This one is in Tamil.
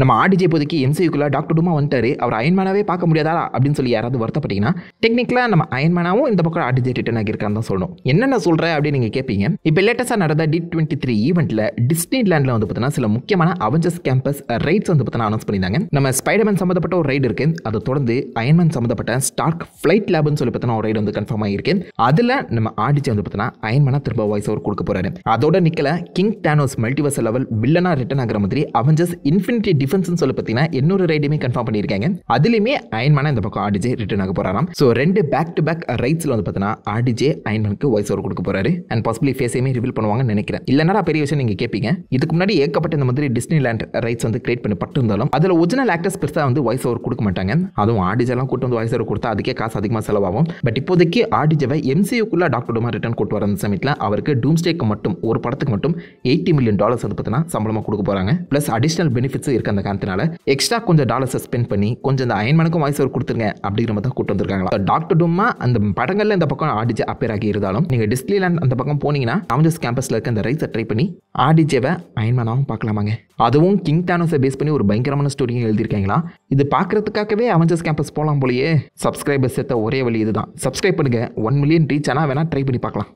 நம்ம ஆடிஜே இப்போதைக்கு எம்சியூக்குள்ள டாக்டர் டூமா வந்துட்டாரு அவர் அயன்மேனாவே பார்க்க முடியாதா அப்படின்னு சொல்லி யாராவது வருத்தப்பட்டீங்கன்னா டெக்னிக்கலாக நம்ம அயன்மேனாவும் இந்த பக்கம் ஆடிஜே ரிட்டர்ன் ஆகியிருக்கான்னு தான் சொல்லணும் என்னென்ன சொல்கிற அப்படின்னு நீங்கள் கேட்பீங்க இப்போ லேட்டஸ்ட்டாக நடந்த டி டுவெண்ட்டி த்ரீ ஈவெண்ட்டில் டிஸ்னி லேண்டில் வந்து பார்த்தீங்கன்னா சில முக்கியமான அவஞ்சஸ் கேம்பஸ் ரைட்ஸ் வந்து பார்த்தீங்கன்னா அனௌன்ஸ் பண்ணியிருந்தாங்க நம்ம ஸ்பைடர்மேன் சம்மந்தப்பட்ட ஒரு ரைடு இருக்குது அதை தொடர்ந்து அயன்மேன் சம்மந்தப்பட்ட ஸ்டார்க் ஃப்ளைட் லேப்னு சொல்லி பார்த்தீங்கன்னா ஒரு ரைடு வந்து கன்ஃபார்ம் ஆகிருக்கு அதில் நம்ம ஆடிஜே வந்து பார்த்தீங்கன்னா அயன்மேனா திரும்ப வாய்ஸ் ஒரு கொடுக்க போகிறாரு அதோட நிற்கல கிங் டேனோஸ் மல்டிவர்ஸ் லெவல் வில்லனா ரிட்டர்ன் ஆகிற மாதிரி அவஞ்சஸ் இன்ஃபினிட்டி டிஃபென்ஸ்னு சொல்லி பார்த்தீங்கன்னா இன்னொரு ரைடுமே கன்ஃபார்ம் பண்ணியிருக்காங்க அதுலேயுமே அயன்மான இந்த பக்கம் ஆடிஜே ரிட்டர்ன் ஆக போகிறாராம் ஸோ ரெண்டு பேக் டு பேக் ரைட்ஸில் வந்து பார்த்தீங்கன்னா ஆடிஜே அயன்மேனுக்கு வாய்ஸ் ஓவர் கொடுக்க போகிறாரு அண்ட் பாசிபிளி ஃபேஸையுமே ரிவீல் பண்ணுவாங்கன்னு நினைக்கிறேன் இல்லைனா பெரிய விஷயம் நீங்கள் கேட்பீங்க இதுக்கு முன்னாடி ஏகப்பட்ட இந்த மாதிரி டிஸ்னி லேண்ட் ரைட்ஸ் வந்து கிரியேட் பண்ணி பட்டிருந்தாலும் அதில் ஒரிஜினல் ஆக்டர்ஸ் பெருசாக வந்து வாய்ஸ் ஓவர் கொடுக்க மாட்டாங்க அதுவும் ஆடிஜெல்லாம் கூட்டு வந்து வாய்ஸ் ஓவர் கொடுத்தா அதுக்கே காசு அதிகமாக செலவாகும் பட் இப்போதைக்கு ஆடிஜவை எம்சியூக்குள்ளே டாக்டர் டூமா ரிட்டர்ன் கொண்டு வர அந்த சமயத்தில் அவருக்கு டூம்ஸ்டேக்கு மட்டும் ஒரு படத்துக்கு மட்டும் எயிட்டி மில்லியன் டாலர்ஸ் வந்து பார்த்தீங்கன்னா சம்பளமாக கொடுக்க போகிறாங்க ப்ளஸ் அடிஷனல் பெனிஃபிட்ஸும் இருக்க அந்த காரணத்தினால எக்ஸ்ட்ரா கொஞ்சம் டாலர்ஸை ஸ்பெண்ட் பண்ணி கொஞ்சம் இந்த அயன்மனுக்கும் வாய்ஸ் ஓவர் கொடுத்துருங்க அப்படிங்கிற மாதிரி தான் கூட்டு வந்திருக்காங்க டாக்டர் டூமா அந்த படங்கள்ல இந்த பக்கம் ஆடிஜே அப்பேர் ஆகி இருந்தாலும் நீங்கள் லேண்ட் அந்த பக்கம் போனீங்கன்னா அவஞ்சஸ் கேம்பஸில் இருக்க அந்த ரைஸை ட்ரை பண்ணி ஆடிஜேவை அயன்மனாவும் பார்க்கலாமாங்க அதுவும் கிங் டானோஸை பேஸ் பண்ணி ஒரு பயங்கரமான ஸ்டோரியும் எழுதியிருக்காங்களா இது பார்க்கறதுக்காகவே அவஞ்சஸ் கேம்பஸ் போகலாம் போலயே சப்ஸ்கிரைபர்ஸ் சேர்த்த ஒரே வழி இதுதான் சப்ஸ்கிரைப் பண்ணுங்க ஒன் மில்லியன் ரீச் ஆனால் வேணால் ட்ரை பண்ணி பார்க்கலாம்